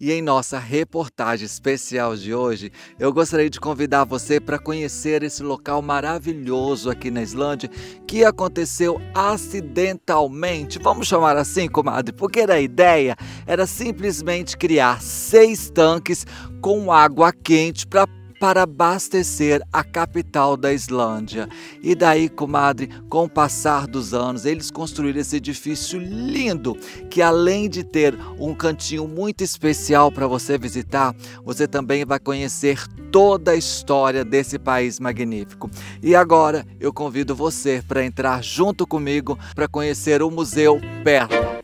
E em nossa reportagem especial de hoje, eu gostaria de convidar você para conhecer esse local maravilhoso aqui na Islândia que aconteceu acidentalmente. Vamos chamar assim, comadre, porque a ideia era simplesmente criar seis tanques com água quente para para abastecer a capital da Islândia. E daí, comadre, com o passar dos anos, eles construíram esse edifício lindo que, além de ter um cantinho muito especial para você visitar, você também vai conhecer toda a história desse país magnífico. E agora eu convido você para entrar junto comigo para conhecer o Museu Perla.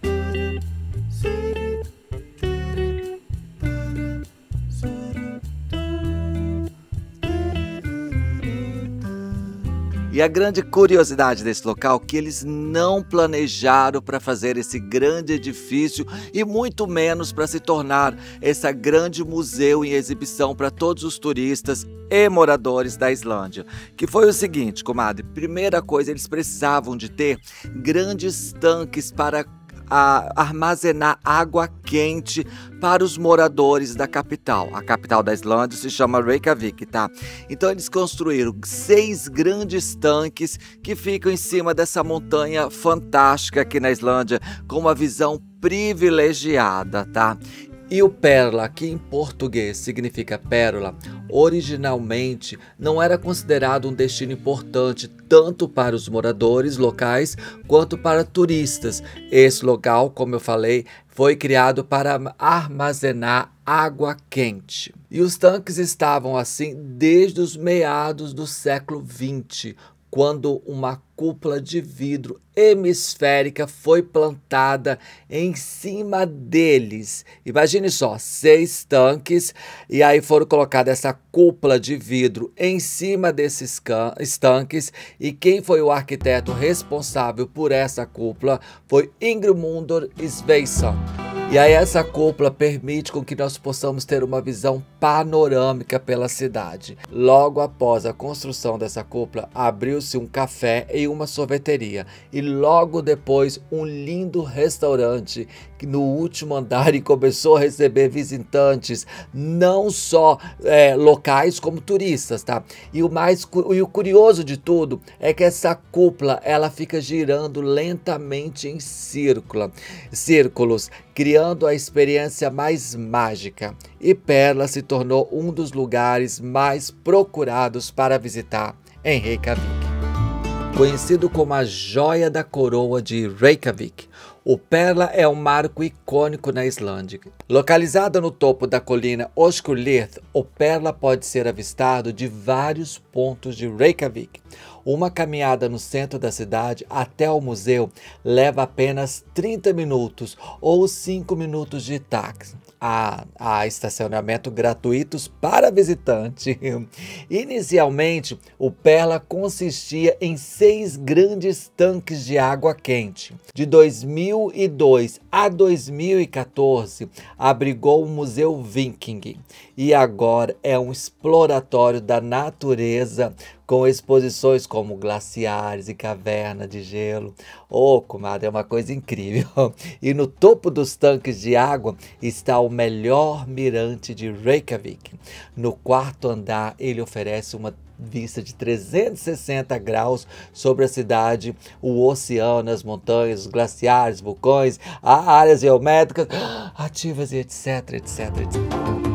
E a grande curiosidade desse local é que eles não planejaram para fazer esse grande edifício e muito menos para se tornar esse grande museu em exibição para todos os turistas e moradores da Islândia. Que foi o seguinte, comadre, primeira coisa, eles precisavam de ter grandes tanques para a armazenar água quente para os moradores da capital. A capital da Islândia se chama Reykjavik, tá? Então eles construíram seis grandes tanques que ficam em cima dessa montanha fantástica aqui na Islândia, com uma visão privilegiada, tá? E o Perla, que em português significa pérola, originalmente não era considerado um destino importante tanto para os moradores locais quanto para turistas. Esse local, como eu falei, foi criado para armazenar água quente. E os tanques estavam assim desde os meados do século XX, quando uma cúpula de vidro hemisférica foi plantada em cima deles. Imagine só, seis tanques, e aí foram colocada essa cúpula de vidro em cima desses tanques, e quem foi o arquiteto responsável por essa cúpula foi Ingrimundor Sveinsson. E aí essa cúpula permite com que nós possamos ter uma visão panorâmica pela cidade. Logo após a construção dessa cúpula, abriu-se um café e uma sorveteria e logo depois um lindo restaurante no último andar e começou a receber visitantes, não só é, locais como turistas, tá? E o mais e o curioso de tudo é que essa cúpula ela fica girando lentamente em círculo, círculos, criando a experiência mais mágica. E Perla se tornou um dos lugares mais procurados para visitar em Reykjavik. Conhecido como a joia da coroa de Reykjavik, o Perla é um marco icônico na Islândia. Localizado no topo da colina Oskulirth, o Perla pode ser avistado de vários pontos de Reykjavik. Uma caminhada no centro da cidade até o museu leva apenas 30 minutos ou 5 minutos de táxi a, a estacionamento gratuitos para visitante. Inicialmente, o Perla consistia em seis grandes tanques de água quente. De 2002 a 2014, abrigou o Museu Viking e agora é um exploratório da natureza com exposições como glaciares e cavernas de gelo. Oh, comadre, é uma coisa incrível. E no topo dos tanques de água está o melhor mirante de Reykjavik. No quarto andar, ele oferece uma vista de 360 graus sobre a cidade, o oceano, as montanhas, os glaciares, vulcões, áreas geométricas, ativas e etc, etc, etc.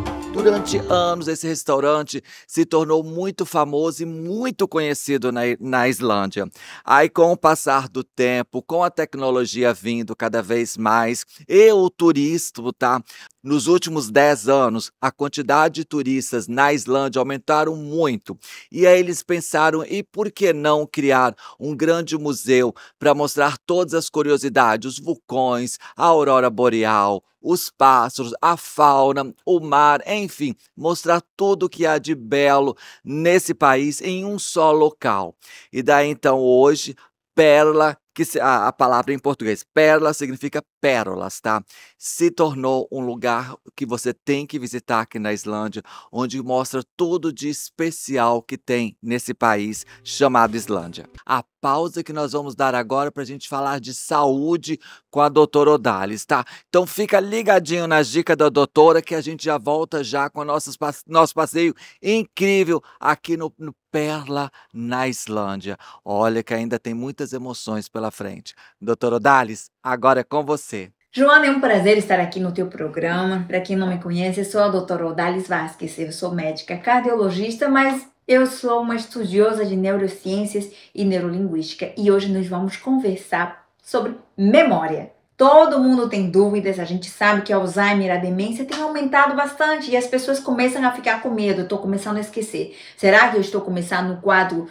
Durante anos, esse restaurante se tornou muito famoso e muito conhecido na, na Islândia. Aí, com o passar do tempo, com a tecnologia vindo cada vez mais, e o turismo, tá? Nos últimos 10 anos, a quantidade de turistas na Islândia aumentaram muito. E aí eles pensaram, e por que não criar um grande museu para mostrar todas as curiosidades, os vulcões, a aurora boreal, os pássaros, a fauna, o mar, enfim, mostrar tudo o que há de belo nesse país em um só local. E daí então hoje, Pérola, que a, a palavra em português, pérola significa pérolas, tá? Se tornou um lugar que você tem que visitar aqui na Islândia, onde mostra tudo de especial que tem nesse país chamado Islândia. A pausa que nós vamos dar agora para a gente falar de saúde com a doutora Odalis, tá? Então fica ligadinho nas dicas da doutora que a gente já volta já com o nosso, nosso passeio incrível aqui no, no Perla, na Islândia. Olha que ainda tem muitas emoções pela frente. Doutora Odalis, Agora é com você. Joana, é um prazer estar aqui no teu programa. Para quem não me conhece, eu sou a doutora Odalis Vasquez, eu sou médica cardiologista, mas eu sou uma estudiosa de neurociências e neurolinguística e hoje nós vamos conversar sobre memória. Todo mundo tem dúvidas, a gente sabe que Alzheimer, a demência tem aumentado bastante e as pessoas começam a ficar com medo, estou começando a esquecer. Será que eu estou começando no quadro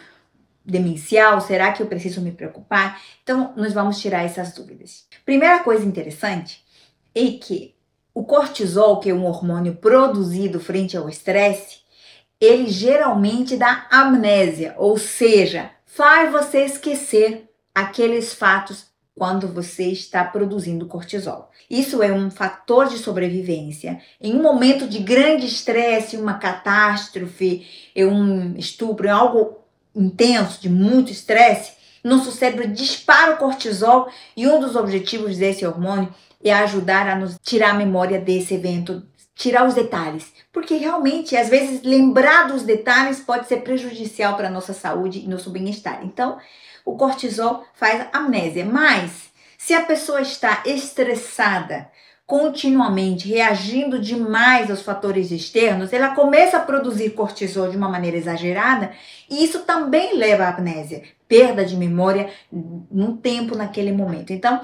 demencial? Será que eu preciso me preocupar? Então, nós vamos tirar essas dúvidas. Primeira coisa interessante é que o cortisol, que é um hormônio produzido frente ao estresse, ele geralmente dá amnésia, ou seja, faz você esquecer aqueles fatos quando você está produzindo cortisol. Isso é um fator de sobrevivência. Em um momento de grande estresse, uma catástrofe, é um estupro, é algo intenso, de muito estresse, nosso cérebro dispara o cortisol e um dos objetivos desse hormônio é ajudar a nos tirar a memória desse evento, tirar os detalhes, porque realmente às vezes lembrar dos detalhes pode ser prejudicial para a nossa saúde e nosso bem-estar. Então, o cortisol faz amnésia, mas se a pessoa está estressada, continuamente reagindo demais aos fatores externos, ela começa a produzir cortisol de uma maneira exagerada e isso também leva à amnésia, perda de memória no tempo naquele momento. Então,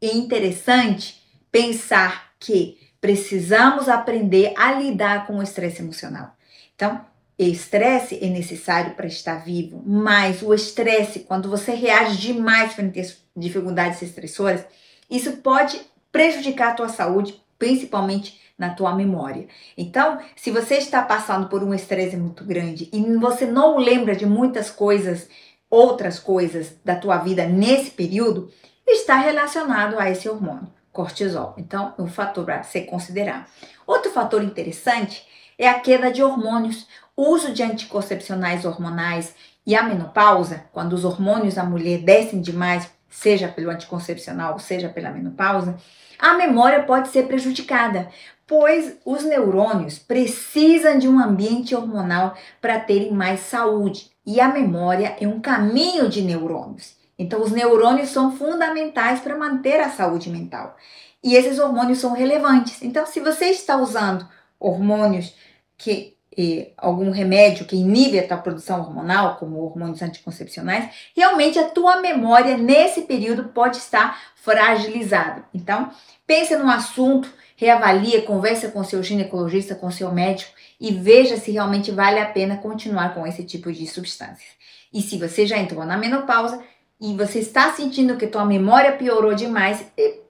é interessante pensar que precisamos aprender a lidar com o estresse emocional. Então, estresse é necessário para estar vivo, mas o estresse, quando você reage demais frente às dificuldades estressoras, isso pode prejudicar a tua saúde, principalmente na tua memória. Então, se você está passando por um estresse muito grande e você não lembra de muitas coisas, outras coisas da tua vida nesse período, está relacionado a esse hormônio, cortisol. Então, é um fator para se considerar. Outro fator interessante é a queda de hormônios, uso de anticoncepcionais hormonais e a menopausa, quando os hormônios da mulher descem demais seja pelo anticoncepcional, seja pela menopausa, a memória pode ser prejudicada, pois os neurônios precisam de um ambiente hormonal para terem mais saúde. E a memória é um caminho de neurônios. Então, os neurônios são fundamentais para manter a saúde mental. E esses hormônios são relevantes. Então, se você está usando hormônios que eh, algum remédio que inibe a tua produção hormonal, como hormônios anticoncepcionais, realmente a tua memória nesse período pode estar fragilizada. Então, pense no assunto, reavalie, converse com seu ginecologista, com seu médico e veja se realmente vale a pena continuar com esse tipo de substâncias. E se você já entrou na menopausa e você está sentindo que tua memória piorou demais,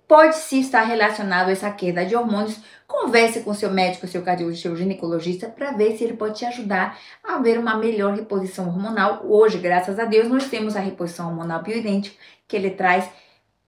pode sim estar relacionado a essa queda de hormônios. Converse com seu médico, seu cardiologista, seu ginecologista para ver se ele pode te ajudar a ver uma melhor reposição hormonal. Hoje, graças a Deus, nós temos a reposição hormonal bioidêntica que ele traz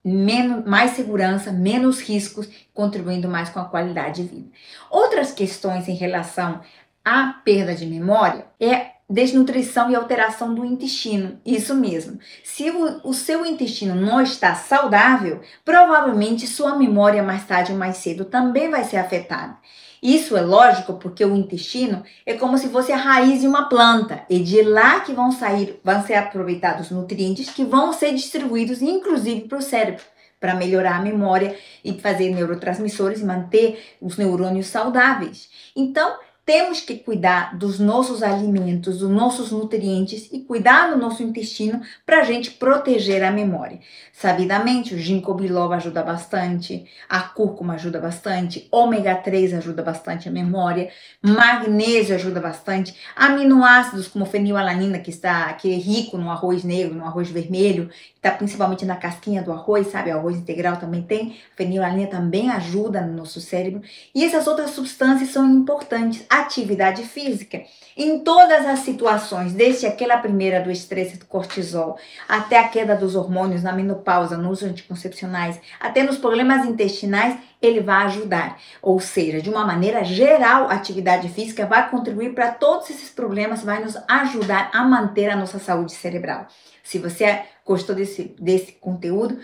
menos, mais segurança, menos riscos, contribuindo mais com a qualidade de vida. Outras questões em relação à perda de memória é desnutrição e alteração do intestino. Isso mesmo. Se o, o, seu intestino não está saudável, provavelmente sua memória mais tarde ou mais cedo também vai ser afetada. Isso é lógico porque o intestino é como se fosse a raiz de uma planta e de lá que vão sair, vão ser aproveitados nutrientes que vão ser distribuídos inclusive para o cérebro para melhorar a memória e fazer neurotransmissores e manter os neurônios saudáveis. Então, temos que cuidar dos nossos alimentos, dos nossos nutrientes e cuidar do nosso intestino para a gente proteger a memória. Sabidamente, o ginkgo biloba ajuda bastante, a cúrcuma ajuda bastante, ômega 3 ajuda bastante a memória, magnésio ajuda bastante, aminoácidos como fenilalanina que está que é rico no arroz negro, no arroz vermelho, tá principalmente na casquinha do arroz, sabe? O arroz integral também tem, a fenilalanina também ajuda no nosso cérebro. E essas outras substâncias são importantes. Atividade física, em todas as situações, desde aquela primeira do estresse do cortisol, até a queda dos hormônios na menopausa, nos anticoncepcionais, até nos problemas intestinais, ele vai ajudar. Ou seja, de uma maneira geral, a atividade física vai contribuir para todos esses problemas, vai nos ajudar a manter a nossa saúde cerebral. Se você gostou desse, desse conteúdo,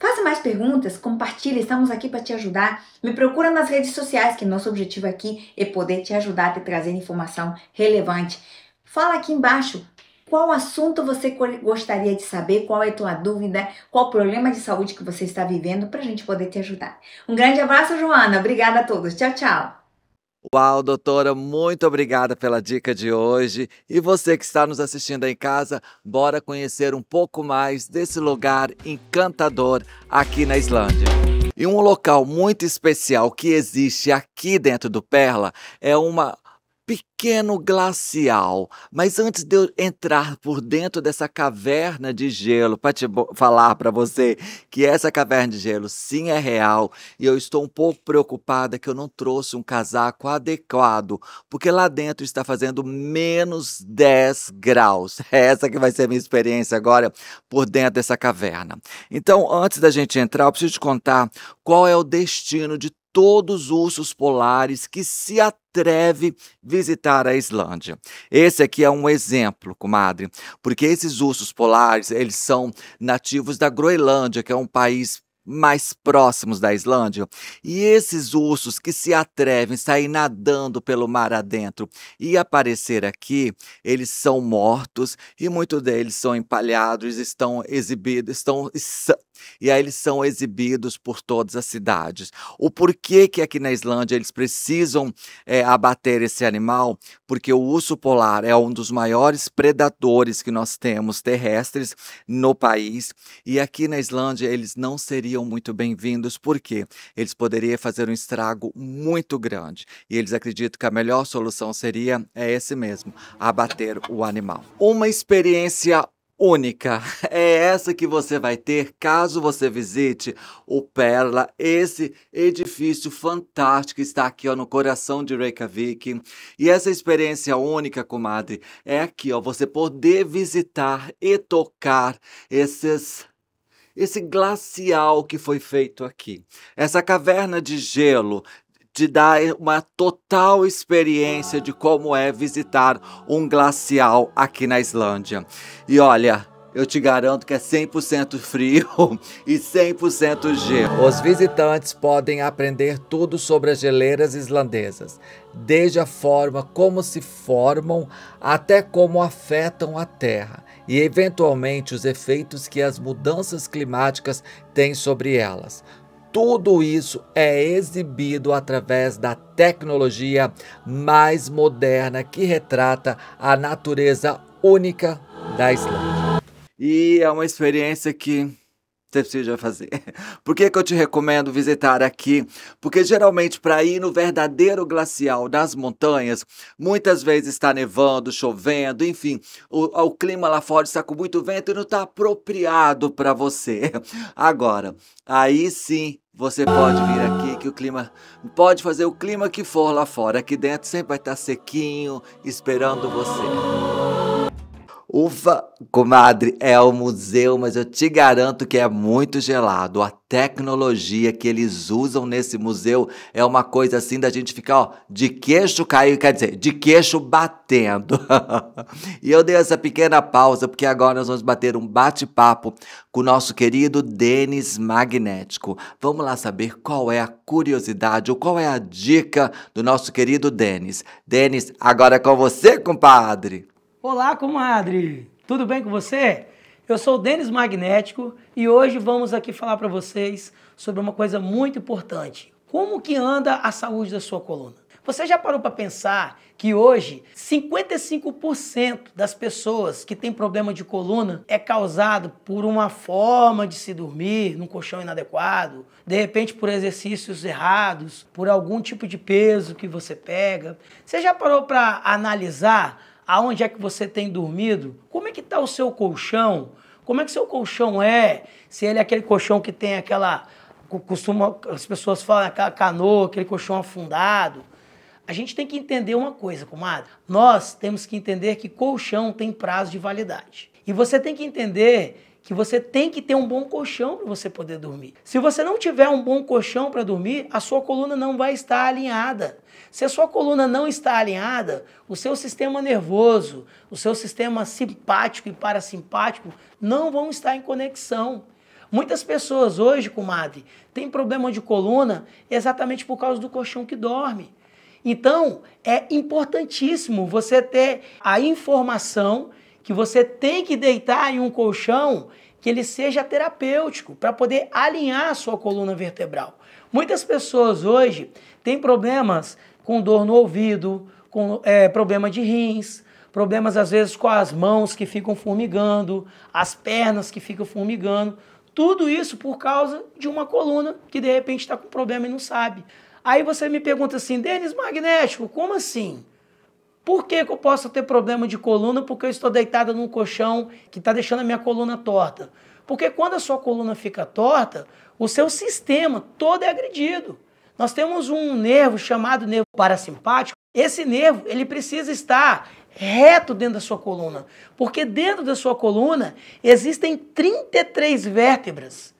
faça mais perguntas, compartilhe, estamos aqui para te ajudar. Me procura nas redes sociais, que nosso objetivo aqui é poder te ajudar a te trazer informação relevante. Fala aqui embaixo qual assunto você gostaria de saber, qual é a tua dúvida, qual o problema de saúde que você está vivendo para a gente poder te ajudar. Um grande abraço, Joana. Obrigada a todos. Tchau, tchau. Uau, doutora, muito obrigada pela dica de hoje. E você que está nos assistindo em casa, bora conhecer um pouco mais desse lugar encantador aqui na Islândia. E um local muito especial que existe aqui dentro do Perla é uma pequeno glacial. Mas antes de eu entrar por dentro dessa caverna de gelo, para te falar para você que essa caverna de gelo sim é real e eu estou um pouco preocupada que eu não trouxe um casaco adequado, porque lá dentro está fazendo menos 10 graus. É essa que vai ser a minha experiência agora por dentro dessa caverna. Então, antes da gente entrar, eu preciso te contar qual é o destino de todos os ursos polares que se atreve visitar a Islândia. Esse aqui é um exemplo, comadre, porque esses ursos polares, eles são nativos da Groenlândia, que é um país mais próximos da Islândia. E esses ursos que se atrevem a sair nadando pelo mar adentro e aparecer aqui, eles são mortos e muitos deles são empalhados, estão exibidos, estão e aí eles são exibidos por todas as cidades. O porquê que aqui na Islândia eles precisam é, abater esse animal? Porque o urso polar é um dos maiores predadores que nós temos terrestres no país e aqui na Islândia eles não seriam seriam muito bem-vindos, porque eles poderiam fazer um estrago muito grande. E eles acreditam que a melhor solução seria é esse mesmo, abater o animal. Uma experiência única. É essa que você vai ter caso você visite o Perla, esse edifício fantástico que está aqui ó, no coração de Reykjavik. E essa experiência única, comadre, é aqui, ó, você poder visitar e tocar esses esse glacial que foi feito aqui, essa caverna de gelo, te dá eh, uma total experiência de como é visitar um glacial aqui na Islândia. E olha, eu te garanto que é 100% frio e 100% gelo. Os visitantes podem aprender tudo sobre as geleiras islandesas, desde a forma como se formam até como afetam a terra e, eventualmente, os efeitos que as mudanças climáticas têm sobre elas. Tudo isso é exibido através da tecnologia mais moderna que retrata a natureza única da Islândia. E é uma experiência que você precisa fazer. Por que, que eu te recomendo visitar aqui? Porque geralmente, para ir no verdadeiro glacial das montanhas, muitas vezes está nevando, chovendo, enfim, o, o clima lá fora está com muito vento e não está apropriado para você. Agora, aí sim você pode vir aqui que o clima pode fazer o clima que for lá fora. Aqui dentro sempre vai estar tá sequinho, esperando você. Ufa, comadre, é o museu, mas eu te garanto que é muito gelado. A tecnologia que eles usam nesse museu é uma coisa assim da gente ficar, ó, de queixo caiu. quer dizer, de queixo batendo. e eu dei essa pequena pausa porque agora nós vamos bater um bate-papo com o nosso querido Denis Magnético. Vamos lá saber qual é a curiosidade ou qual é a dica do nosso querido Denis. Denis, agora é com você, compadre. Olá, comadre! Tudo bem com você? Eu sou o Denis Magnético e hoje vamos aqui falar para vocês sobre uma coisa muito importante. Como que anda a saúde da sua coluna? Você já parou para pensar que hoje 55% das pessoas que têm problema de coluna é causado por uma forma de se dormir num colchão inadequado, de repente por exercícios errados, por algum tipo de peso que você pega? Você já parou para analisar aonde é que você tem dormido, como é que está o seu colchão, como é que seu colchão é, se ele é aquele colchão que tem aquela, costuma, as pessoas falam aquela canoa, aquele colchão afundado. A gente tem que entender uma coisa, comadre. Nós temos que entender que colchão tem prazo de validade. E você tem que entender que você tem que ter um bom colchão para você poder dormir. Se você não tiver um bom colchão para dormir, a sua coluna não vai estar alinhada. Se a sua coluna não está alinhada, o seu sistema nervoso, o seu sistema simpático e parasimpático não vão estar em conexão. Muitas pessoas hoje, comadre, têm problema de coluna exatamente por causa do colchão que dorme. Então, é importantíssimo você ter a informação que você tem que deitar em um colchão que ele seja terapêutico para poder alinhar a sua coluna vertebral. Muitas pessoas hoje têm problemas com dor no ouvido, com é, problema de rins, problemas às vezes com as mãos que ficam formigando, as pernas que ficam formigando. Tudo isso por causa de uma coluna que de repente está com problema e não sabe. Aí você me pergunta assim, Denis Magnético, como assim? Por que, que, eu posso ter problema de coluna? Porque eu estou deitada num colchão que está deixando a minha coluna torta. Porque quando a sua coluna fica torta, o seu sistema todo é agredido. Nós temos um nervo chamado nervo parasimpático. Esse nervo ele precisa estar reto dentro da sua coluna, porque dentro da sua coluna existem 33 vértebras.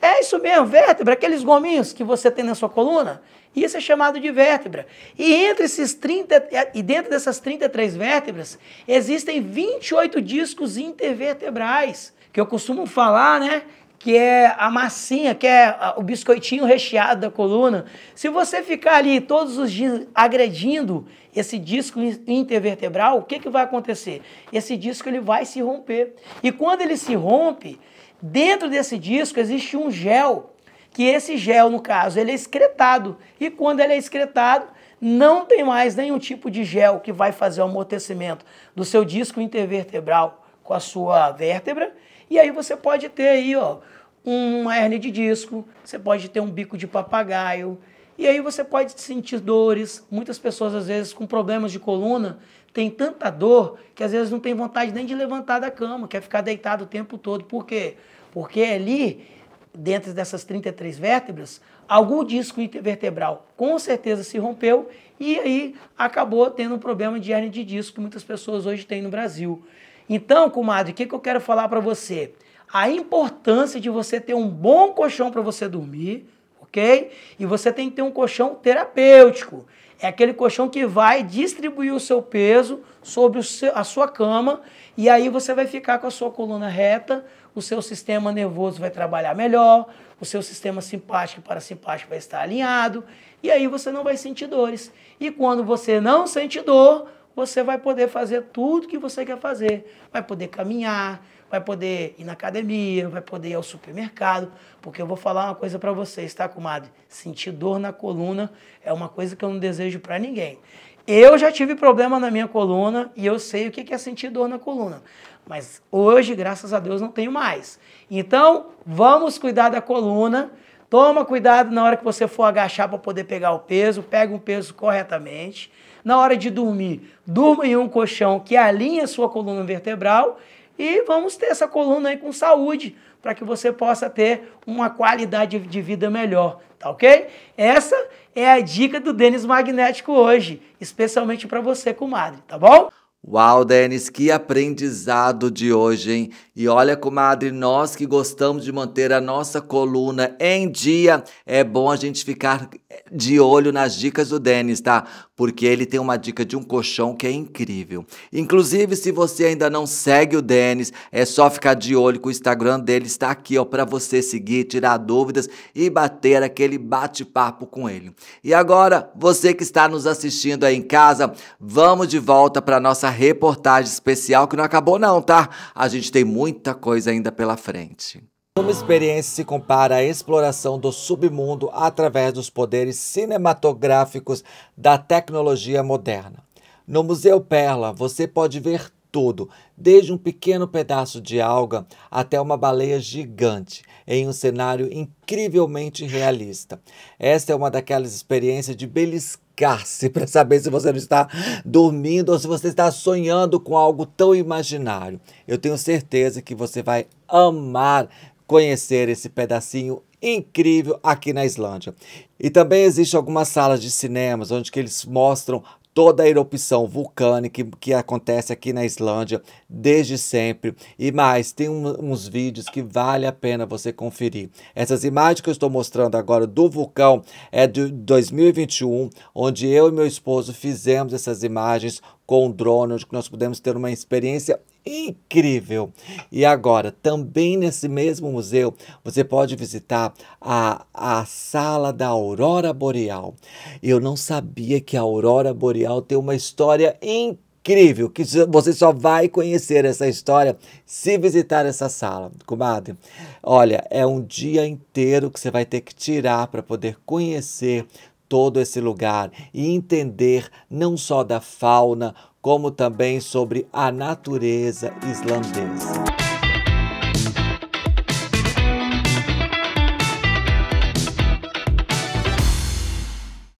É isso mesmo, vértebra, aqueles gominhos que você tem na sua coluna, e isso é chamado de vértebra. E entre esses 30 e dentro dessas 33 vértebras, existem 28 discos intervertebrais, que eu costumo falar, né? que é a massinha, que é o biscoitinho recheado da coluna. Se você ficar ali todos os dias agredindo esse disco intervertebral, o que, que vai acontecer? Esse disco ele vai se romper. E quando ele se rompe, dentro desse disco existe um gel que esse gel, no caso, ele é excretado. E quando ele é excretado, não tem mais nenhum tipo de gel que vai fazer o amortecimento do seu disco intervertebral com a sua vértebra. E aí você pode ter aí, ó, uma hernia de disco, você pode ter um bico de papagaio, e aí você pode sentir dores. Muitas pessoas, às vezes, com problemas de coluna, têm tanta dor que às vezes não tem vontade nem de levantar da cama, quer ficar deitado o tempo todo. Por quê? Porque ali dentro dessas 33 vértebras, algum disco intervertebral com certeza se rompeu e aí acabou tendo um problema de hernia de disco que muitas pessoas hoje têm no Brasil. Então, comadre, o que, que eu quero falar para você? A importância de você ter um bom colchão para você dormir, ok? E você tem que ter um colchão terapêutico. É aquele colchão que vai distribuir o seu peso sobre o seu, a sua cama e aí você vai ficar com a sua coluna reta, o seu sistema nervoso vai trabalhar melhor, o seu sistema simpático e parasimpático vai estar alinhado, e aí você não vai sentir dores. E quando você não sente dor, você vai poder fazer tudo que você quer fazer. Vai poder caminhar, vai poder ir na academia, vai poder ir ao supermercado, porque eu vou falar uma coisa para vocês, tá, comadre? Sentir dor na coluna é uma coisa que eu não desejo para ninguém. Eu já tive problema na minha coluna e eu sei o que é sentir dor na coluna. Mas hoje, graças a Deus, não tenho mais. Então, vamos cuidar da coluna. Toma cuidado na hora que você for agachar para poder pegar o peso, pega o peso corretamente. Na hora de dormir, durma em um colchão que alinha a sua coluna vertebral e vamos ter essa coluna aí com saúde, para que você possa ter uma qualidade de vida melhor, tá ok? Essa é a dica do Denis Magnético hoje, especialmente para você, comadre, tá bom? Uau, Denis, que aprendizado de hoje, hein? E olha, comadre, nós que gostamos de manter a nossa coluna em dia, é bom a gente ficar de olho nas dicas do Denis, tá? Porque ele tem uma dica de um colchão que é incrível. Inclusive, se você ainda não segue o Denis, é só ficar de olho que o Instagram dele está aqui, ó, para você seguir, tirar dúvidas e bater aquele bate-papo com ele. E agora, você que está nos assistindo aí em casa, vamos de volta para nossa reportagem especial que não acabou não, tá? A gente tem muita coisa ainda pela frente. Uma experiência se compara à exploração do submundo através dos poderes cinematográficos da tecnologia moderna. No Museu Perla, você pode ver todo, desde um pequeno pedaço de alga até uma baleia gigante, em um cenário incrivelmente realista. Esta é uma daquelas experiências de beliscar-se para saber se você não está dormindo ou se você está sonhando com algo tão imaginário. Eu tenho certeza que você vai amar conhecer esse pedacinho incrível aqui na Islândia. E também existem algumas salas de cinemas onde que eles mostram toda a erupção vulcânica que, que acontece aqui na Islândia desde sempre e mais. Tem um, uns vídeos que vale a pena você conferir. Essas imagens que eu estou mostrando agora do vulcão é de 2021, onde eu e meu esposo fizemos essas imagens com o drone, onde nós pudemos ter uma experiência incrível. E agora, também nesse mesmo museu, você pode visitar a, a sala da Aurora Boreal. Eu não sabia que a Aurora Boreal tem uma história incrível incrível que você só vai conhecer essa história se visitar essa sala, comadre. Olha, é um dia inteiro que você vai ter que tirar para poder conhecer todo esse lugar e entender não só da fauna, como também sobre a natureza islandesa.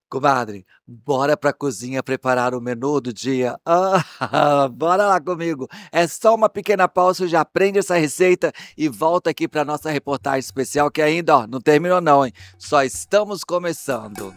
Comadre, bora pra cozinha preparar o menu do dia. Ah, bora lá comigo. É só uma pequena pausa, já aprende essa receita e volta aqui pra nossa reportagem especial que ainda ó, não terminou não, hein? Só estamos começando.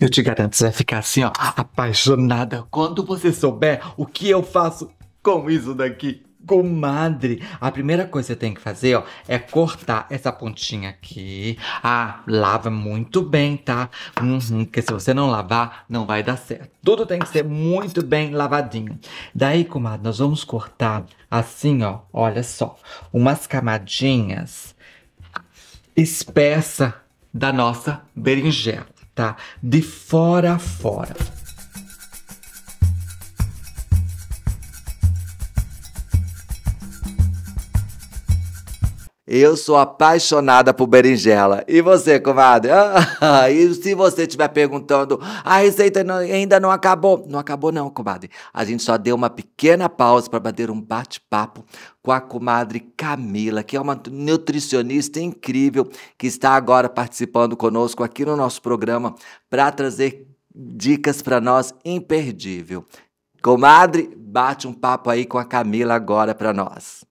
Eu te garanto, você vai ficar assim, ó, apaixonada quando você souber o que eu faço com isso daqui. Comadre, a primeira coisa que você tem que fazer, ó, é cortar essa pontinha aqui. Ah, lava muito bem, tá? Uhum, porque se você não lavar, não vai dar certo. Tudo tem que ser muito bem lavadinho. Daí, comadre, nós vamos cortar assim, ó, olha só, umas camadinhas espessa da nossa berinjela tá de fora a fora. Eu sou apaixonada por berinjela. E você, comadre? Ah, e se você estiver perguntando, a receita não, ainda não acabou. Não acabou não, comadre. A gente só deu uma pequena pausa para bater um bate-papo com a comadre Camila, que é uma nutricionista incrível, que está agora participando conosco aqui no nosso programa para trazer dicas para nós imperdível. Comadre, bate um papo aí com a Camila agora para nós.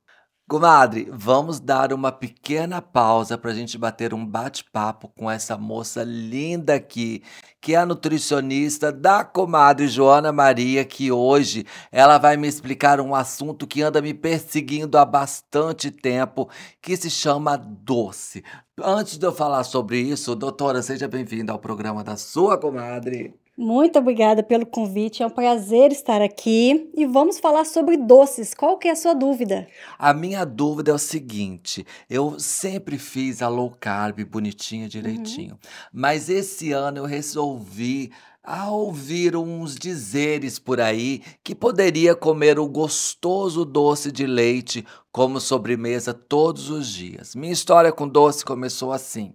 Comadre, vamos dar uma pequena pausa para a gente bater um bate-papo com essa moça linda aqui, que é a nutricionista da comadre Joana Maria, que hoje ela vai me explicar um assunto que anda me perseguindo há bastante tempo, que se chama doce. Antes de eu falar sobre isso, doutora, seja bem-vinda ao programa da sua comadre. Muito obrigada pelo convite, é um prazer estar aqui e vamos falar sobre doces. Qual que é a sua dúvida? A minha dúvida é o seguinte, eu sempre fiz a low carb bonitinha, uhum. direitinho, uhum. mas esse ano eu resolvi a ouvir uns dizeres por aí que poderia comer o gostoso doce de leite como sobremesa todos os dias. Minha história com doce começou assim.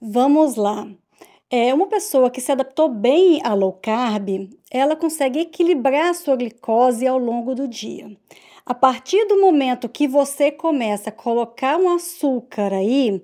Vamos lá. É, uma pessoa que se adaptou bem à low carb, ela consegue equilibrar a sua glicose ao longo do dia. A partir do momento que você começa a colocar um açúcar aí,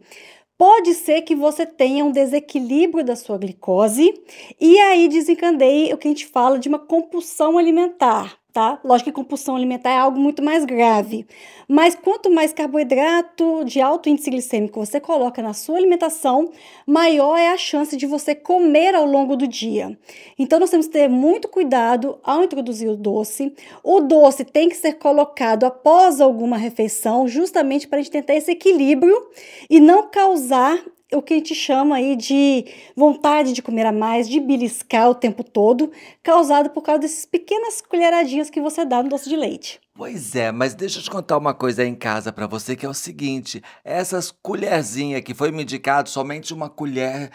pode ser que você tenha um desequilíbrio da sua glicose e aí desencandeie o que a gente fala de uma compulsão alimentar tá? Lógico que compulsão alimentar é algo muito mais grave. Mas quanto mais carboidrato de alto índice glicêmico você coloca na sua alimentação, maior é a chance de você comer ao longo do dia. Então nós temos que ter muito cuidado ao introduzir o doce. O doce tem que ser colocado após alguma refeição, justamente para a gente tentar esse equilíbrio e não causar o que a gente chama aí de vontade de comer a mais, de beliscar o tempo todo, causado por causa dessas pequenas colheradinhas que você dá no doce de leite. Pois é, mas deixa eu te contar uma coisa aí em casa para você que é o seguinte: essas colherzinhas que foi me indicado somente uma colher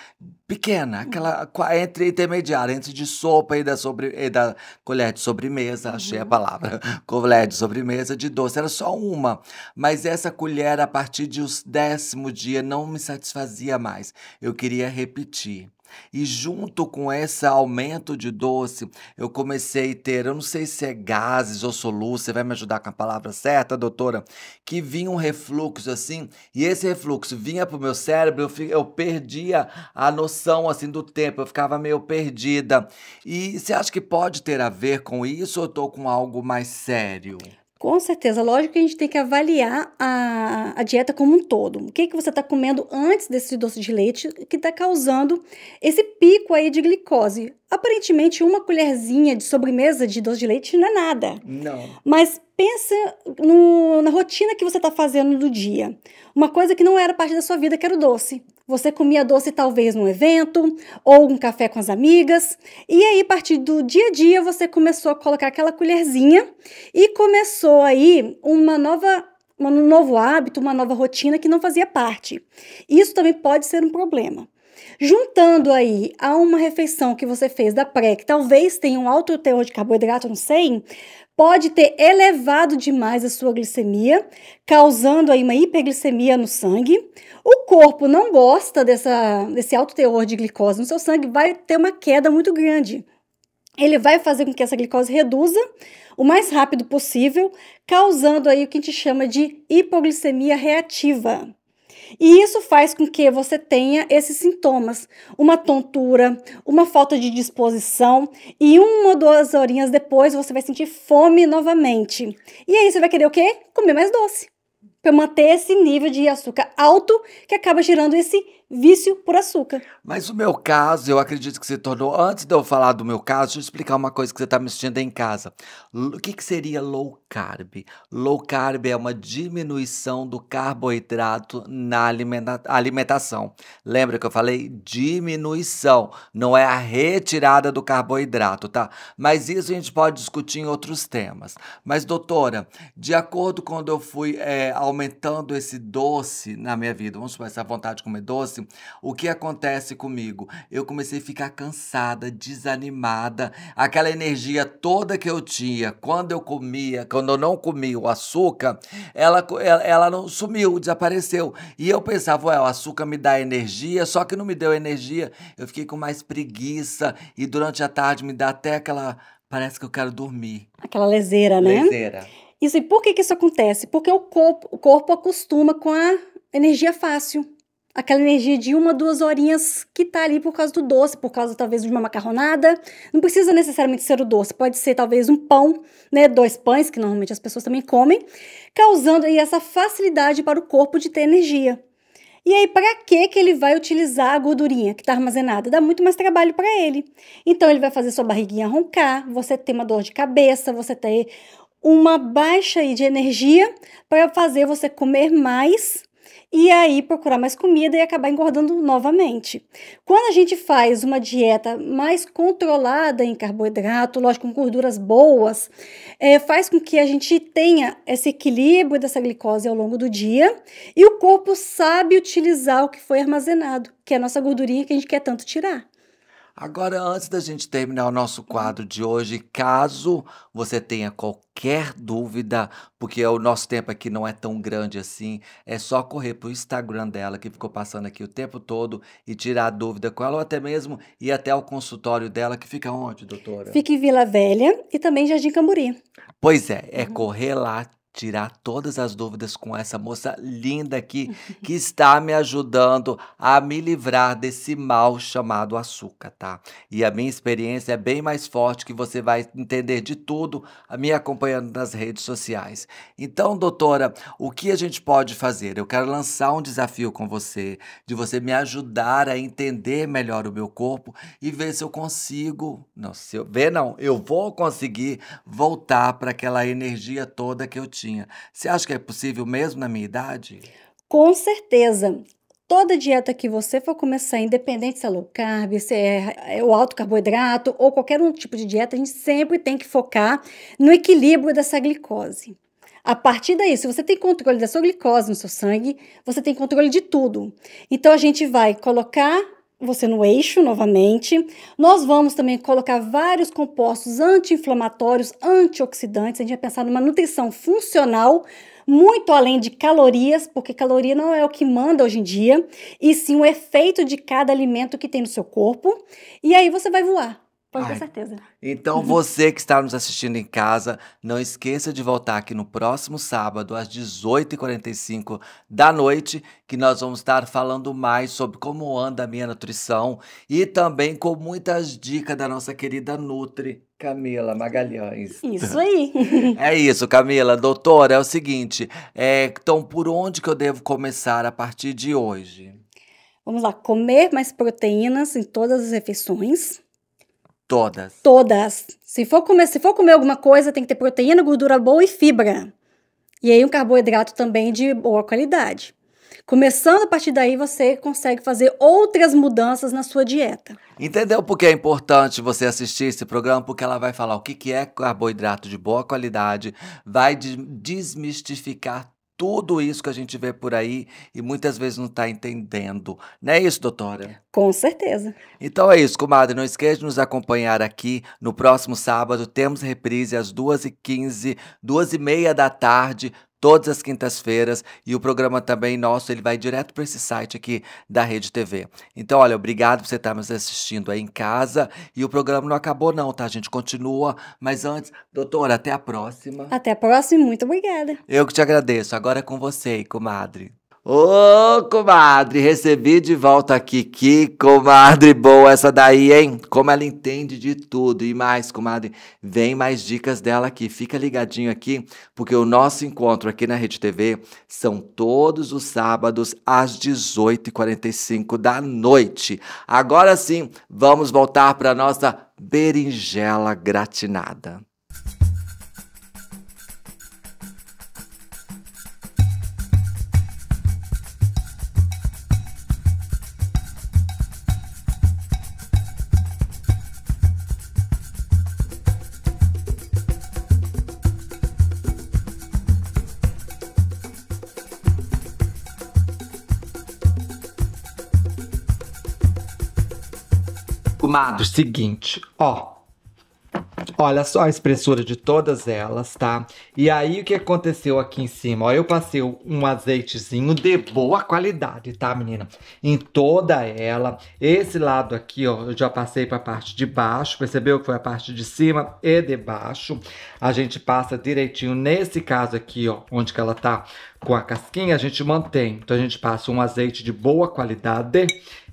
pequena, hum. aquela entre intermediária, entre de sopa e da, sobre, e da colher de sobremesa, uhum. achei a uhum. palavra, colher de sobremesa, de doce, era só uma. Mas essa colher, a partir de os décimo dia, não me satisfazia mais. Eu queria repetir. E junto com esse aumento de doce, eu comecei a ter, eu não sei se é gases ou soluço, você vai me ajudar com a palavra certa, doutora? Que vinha um refluxo assim, e esse refluxo vinha pro meu cérebro, eu, eu perdia a noção assim do tempo, eu ficava meio perdida. E você acha que pode ter a ver com isso ou eu com algo mais sério? Com certeza, lógico que a gente tem que avaliar a, a dieta como um todo. O que, que você está comendo antes desse doce de leite que está causando esse pico aí de glicose? Aparentemente, uma colherzinha de sobremesa de doce de leite não é nada. Não. Mas pensa no, na rotina que você está fazendo no dia. Uma coisa que não era parte da sua vida, que era o doce. Você comia doce talvez num evento ou um café com as amigas. E aí, a partir do dia a dia, você começou a colocar aquela colherzinha e começou aí uma nova um novo hábito, uma nova rotina que não fazia parte. Isso também pode ser um problema. Juntando aí a uma refeição que você fez da pré, que talvez tenha um alto teor de carboidrato, não sei, pode ter elevado demais a sua glicemia, causando aí uma hiperglicemia no sangue. O corpo não gosta dessa, desse alto teor de glicose no seu sangue, vai ter uma queda muito grande. Ele vai fazer com que essa glicose reduza o mais rápido possível, causando aí o que a gente chama de hipoglicemia reativa. E isso faz com que você tenha esses sintomas: uma tontura, uma falta de disposição, e uma ou duas horinhas depois você vai sentir fome novamente. E aí você vai querer o quê? Comer mais doce. Para manter esse nível de açúcar alto que acaba gerando esse vício por açúcar. Mas o meu caso, eu acredito que se tornou. Antes de eu falar do meu caso, deixa eu explicar uma coisa que você está me assistindo em casa. O que, que seria low carb? Low carb é uma diminuição do carboidrato na alimenta alimentação. Lembra que eu falei diminuição, não é a retirada do carboidrato, tá? Mas isso a gente pode discutir em outros temas. Mas, doutora, de acordo com quando eu fui é, aumentando esse doce na minha vida, vamos supor, essa vontade de comer doce, o que acontece comigo? Eu comecei a ficar cansada, desanimada. Aquela energia toda que eu tinha quando eu comia, quando eu não comia o açúcar, ela, ela, ela não sumiu, desapareceu. E eu pensava, ué, o açúcar me dá energia, só que não me deu energia. Eu fiquei com mais preguiça e durante a tarde me dá até aquela. Parece que eu quero dormir. Aquela leseira, né? Leseira. Isso, e por que, que isso acontece? Porque o corpo, o corpo acostuma com a energia fácil aquela energia de uma, duas horinhas que tá ali por causa do doce, por causa talvez de uma macarronada. Não precisa necessariamente ser o doce, pode ser talvez um pão, né, dois pães, que normalmente as pessoas também comem, causando aí essa facilidade para o corpo de ter energia. E aí, para que que ele vai utilizar a gordurinha que está armazenada? Dá muito mais trabalho para ele. Então, ele vai fazer sua barriguinha roncar, você ter uma dor de cabeça, você ter uma baixa aí de energia para fazer você comer mais e aí procurar mais comida e acabar engordando novamente. Quando a gente faz uma dieta mais controlada em carboidrato, lógico, com gorduras boas, é, faz com que a gente tenha esse equilíbrio dessa glicose ao longo do dia e o corpo sabe utilizar o que foi armazenado, que é a nossa gordurinha que a gente quer tanto tirar. Agora, antes da gente terminar o nosso quadro de hoje, caso você tenha qualquer dúvida, porque o nosso tempo aqui não é tão grande assim, é só correr para o Instagram dela, que ficou passando aqui o tempo todo, e tirar a dúvida com ela, ou até mesmo ir até o consultório dela, que fica onde, doutora? Fica em Vila Velha e também Jardim Camburi. Pois é, é uhum. correr lá, tirar todas as dúvidas com essa moça linda aqui que está me ajudando a me livrar desse mal chamado açúcar, tá? E a minha experiência é bem mais forte que você vai entender de tudo me acompanhando nas redes sociais. Então, doutora, o que a gente pode fazer? Eu quero lançar um desafio com você, de você me ajudar a entender melhor o meu corpo e ver se eu consigo, não, se eu ver não, eu vou conseguir voltar para aquela energia toda que eu tinha você acha que é possível mesmo na minha idade? Com certeza. Toda dieta que você for começar, independente se é low carb, se é, é o alto carboidrato ou qualquer um tipo de dieta, a gente sempre tem que focar no equilíbrio dessa glicose. A partir daí, se você tem controle da sua glicose no seu sangue, você tem controle de tudo. Então a gente vai colocar você no eixo novamente. Nós vamos também colocar vários compostos anti-inflamatórios, antioxidantes. A gente vai pensar numa nutrição funcional, muito além de calorias, porque caloria não é o que manda hoje em dia, e sim o efeito de cada alimento que tem no seu corpo. E aí você vai voar. Pode certeza. Então você que está nos assistindo em casa, não esqueça de voltar aqui no próximo sábado, às 18h45 da noite, que nós vamos estar falando mais sobre como anda a minha nutrição e também com muitas dicas da nossa querida Nutri. Camila Magalhães. Isso aí. é isso, Camila. Doutora, é o seguinte, é, então por onde que eu devo começar a partir de hoje? Vamos lá, comer mais proteínas em todas as refeições, Todas. Todas. Se for comer, se for comer alguma coisa, tem que ter proteína, gordura boa e fibra. E aí um carboidrato também de boa qualidade. Começando a partir daí, você consegue fazer outras mudanças na sua dieta. Entendeu por que é importante você assistir esse programa? Porque ela vai falar o que é carboidrato de boa qualidade, vai desmistificar tudo isso que a gente vê por aí e muitas vezes não está entendendo. Não é isso, doutora? Com certeza. Então é isso, comadre. Não esqueça de nos acompanhar aqui no próximo sábado. Temos reprise às 2h15, 2h30 da tarde, todas as quintas-feiras e o programa também nosso, ele vai direto para esse site aqui da Rede TV. Então, olha, obrigado por você estar tá nos assistindo aí em casa e o programa não acabou não, tá? A gente continua, mas antes, doutora, até a próxima. Até a próxima, muito obrigada. Eu que te agradeço. Agora é com você, comadre. Ô, comadre, recebi de volta aqui. Que comadre boa essa daí, hein? Como ela entende de tudo e mais, comadre. Vem mais dicas dela aqui. Fica ligadinho aqui, porque o nosso encontro aqui na Rede TV são todos os sábados às 18h45 da noite. Agora sim, vamos voltar para nossa berinjela gratinada. amado, seguinte, ó. Olha só a espessura de todas elas, tá? E aí, o que aconteceu aqui em cima? Ó, eu passei um azeitezinho de boa qualidade, tá, menina? Em toda ela. Esse lado aqui, ó, eu já passei pra parte de baixo. Percebeu que foi a parte de cima e de baixo. A gente passa direitinho nesse caso aqui, ó, onde que ela tá com a casquinha a gente mantém. Então a gente passa um azeite de boa qualidade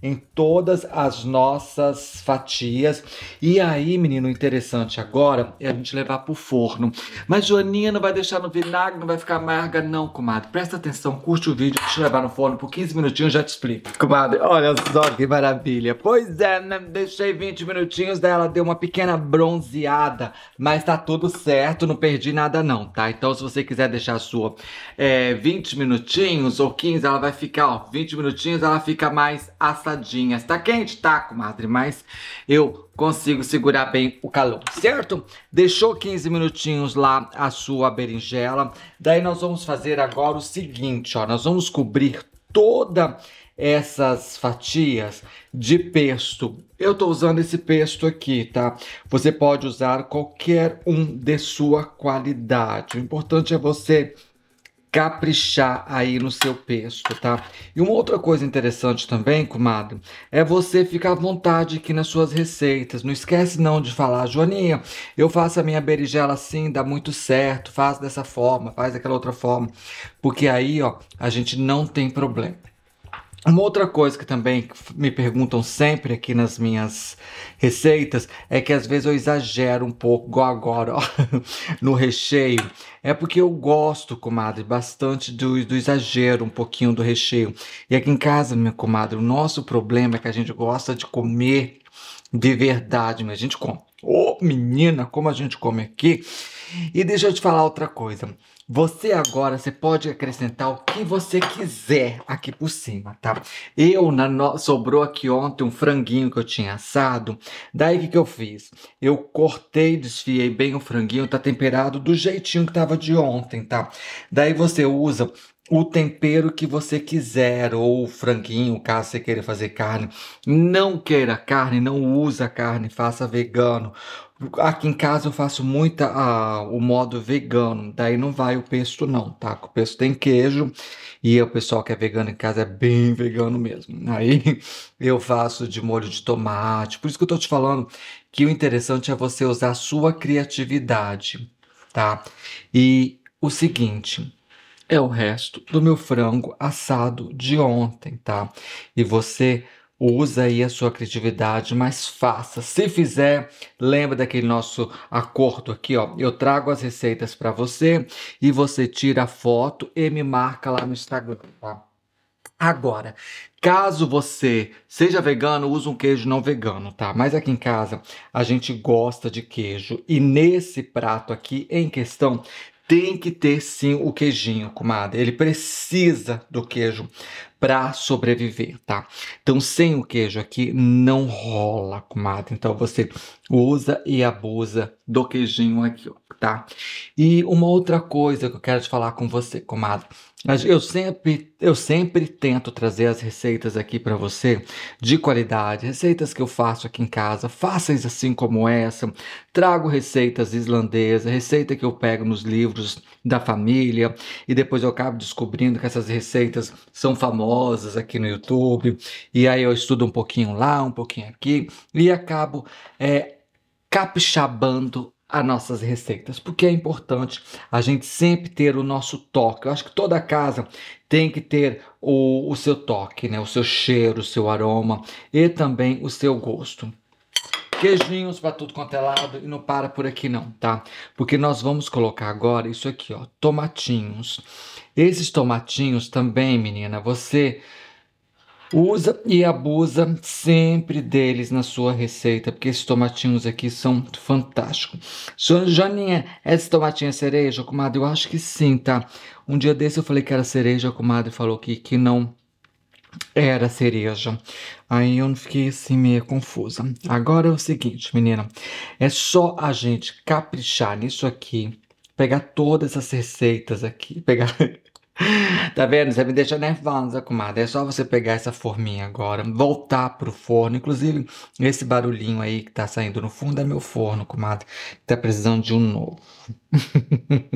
em todas as nossas fatias. E aí, menino, interessante agora é a gente levar pro forno. Mas Joaninha não vai deixar no vinagre, não vai ficar amarga não, comadre. Presta atenção, curte o vídeo, deixa eu levar no forno por 15 minutinhos, já te explico. Comadre, olha só que maravilha. Pois é, né? deixei 20 minutinhos, daí ela deu uma pequena bronzeada, mas tá tudo certo, não perdi nada não, tá? Então se você quiser deixar a sua é, 20 minutinhos ou 15, ela vai ficar, ó, 20 minutinhos ela fica mais assadinha. Está quente? Tá, comadre, mas eu consigo segurar bem o calor, certo? Deixou 15 minutinhos lá a sua berinjela. Daí nós vamos fazer agora o seguinte, ó, nós vamos cobrir toda essas fatias de pesto. Eu tô usando esse pesto aqui, tá? Você pode usar qualquer um de sua qualidade. O importante é você caprichar aí no seu peso, tá? E uma outra coisa interessante também, comadre, é você ficar à vontade aqui nas suas receitas. Não esquece não de falar, Joaninha, eu faço a minha berigela assim, dá muito certo, faz dessa forma, faz daquela outra forma. Porque aí, ó, a gente não tem problema. Uma outra coisa que também me perguntam sempre aqui nas minhas receitas é que às vezes eu exagero um pouco, igual agora, ó, no recheio. É porque eu gosto, comadre, bastante do, do exagero um pouquinho do recheio. E aqui em casa, minha comadre, o nosso problema é que a gente gosta de comer de verdade, mas a gente come. Ô, oh, menina, como a gente come aqui. E deixa eu te falar outra coisa. Você agora, você pode acrescentar o que você quiser aqui por cima, tá? Eu, no... sobrou aqui ontem um franguinho que eu tinha assado. Daí, o que, que eu fiz? Eu cortei, desfiei bem o franguinho, tá temperado do jeitinho que tava de ontem, tá? Daí você usa o tempero que você quiser, ou franguinho, caso você queira fazer carne. Não queira carne, não usa carne, faça vegano. Aqui em casa eu faço muita o modo vegano, daí não vai o pesto não, tá? O pesto tem queijo e o pessoal que é vegano em casa é bem vegano mesmo. Aí eu faço de molho de tomate. Por isso que eu tô te falando que o interessante é você usar a sua criatividade, tá? E o seguinte, é o resto do meu frango assado de ontem, tá? E você Usa aí a sua criatividade, mas faça. Se fizer, lembra daquele nosso acordo aqui, ó. Eu trago as receitas para você e você tira a foto e me marca lá no Instagram, tá? Agora, caso você seja vegano, use um queijo não vegano, tá? Mas aqui em casa a gente gosta de queijo e nesse prato aqui em questão tem que ter sim o queijinho, comadre. Ele precisa do queijo para sobreviver, tá? Então, sem o queijo aqui não rola, comadre. Então, você usa e abusa do queijinho aqui, tá? E uma outra coisa que eu quero te falar com você, comadre. Eu sempre, eu sempre tento trazer as receitas aqui para você de qualidade, receitas que eu faço aqui em casa, fáceis assim como essa. Trago receitas islandesas, receita que eu pego nos livros da família e depois eu acabo descobrindo que essas receitas são famosas aqui no YouTube. E aí eu estudo um pouquinho lá, um pouquinho aqui e acabo é, capixabando as nossas receitas, porque é importante a gente sempre ter o nosso toque. Eu acho que toda casa tem que ter o, o seu toque, né? o seu cheiro, o seu aroma e também o seu gosto queijinhos para tudo quanto é lado e não para por aqui não, tá? Porque nós vamos colocar agora isso aqui, ó, tomatinhos. Esses tomatinhos também, menina, você Usa e abusa sempre deles na sua receita, porque esses tomatinhos aqui são fantásticos. Janinha, é esse é cereja, comadre? Eu acho que sim, tá? Um dia desse eu falei que era cereja, a comadre falou que, que não era cereja. Aí eu fiquei assim meio confusa. Agora é o seguinte, menina, é só a gente caprichar nisso aqui, pegar todas as receitas aqui, pegar Tá vendo? Você me deixa nervosa, comadre. É só você pegar essa forminha agora, voltar pro forno. Inclusive, esse barulhinho aí que tá saindo no fundo é meu forno, comadre. Tá precisando de um novo.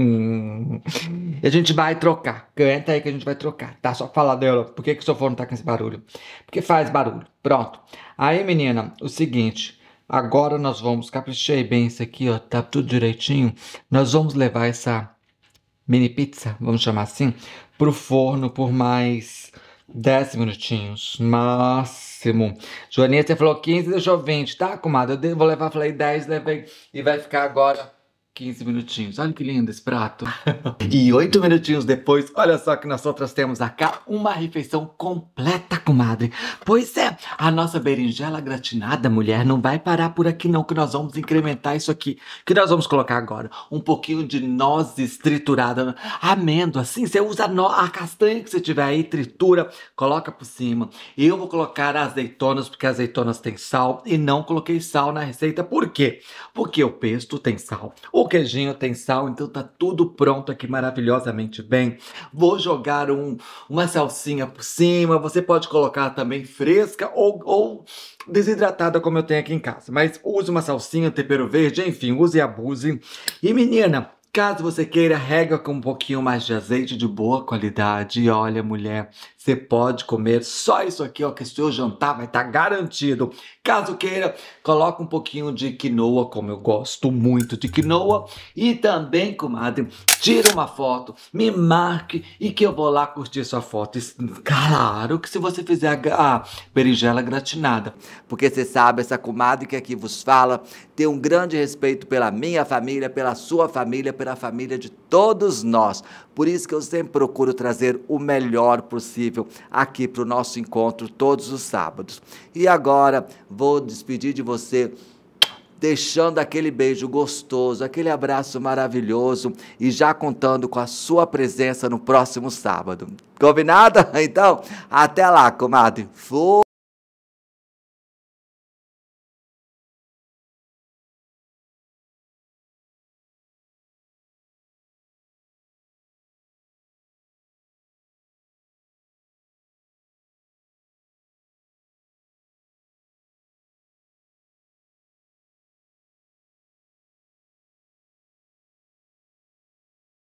e a gente vai trocar. Canta aí que a gente vai trocar, tá? Só falar dela. Por que, que seu forno tá com esse barulho? Porque faz barulho. Pronto. Aí, menina, o seguinte. Agora nós vamos, caprichei bem isso aqui, ó. Tá tudo direitinho. Nós vamos levar essa mini pizza, vamos chamar assim, para o forno por mais 10 minutinhos, máximo. Joaninha, você falou 15, deixou 20, tá, comadre? Eu vou levar, falei 10, levei, e vai ficar agora 15 minutinhos. Olha que lindo esse prato. e 8 minutinhos depois, olha só que nós outras temos aqui uma refeição completa, comadre. Pois é, a nossa berinjela gratinada, mulher, não vai parar por aqui não, que nós vamos incrementar isso aqui. Que nós vamos colocar agora um pouquinho de nozes triturada, né? amêndoa, sim, você usa a castanha que você tiver aí, tritura, coloca por cima. Eu vou colocar azeitonas, porque azeitonas tem sal, e não coloquei sal na receita. Por quê? Porque o pesto tem sal. O queijinho tem sal, então tá tudo pronto aqui maravilhosamente bem. Vou jogar um, uma salsinha por cima, você pode colocar também fresca ou, ou desidratada como eu tenho aqui em casa. Mas use uma salsinha, tempero verde, enfim, use e abuse. E menina, Caso você queira rega com um pouquinho mais de azeite de boa qualidade, e olha, mulher, você pode comer só isso aqui, ó, que seu jantar vai estar tá garantido. Caso queira, coloca um pouquinho de quinoa, como eu gosto muito de quinoa, e também, comadre, tira uma foto, me marque e que eu vou lá curtir sua foto. Claro que se você fizer a, a berinjela gratinada, porque você sabe, essa comadre que aqui vos fala tem um grande respeito pela minha família, pela sua família, pela a família de todos nós. Por isso que eu sempre procuro trazer o melhor possível aqui para o nosso encontro todos os sábados. E agora vou despedir de você deixando aquele beijo gostoso, aquele abraço maravilhoso e já contando com a sua presença no próximo sábado. Combinado? Então, até lá, comadre. Fui!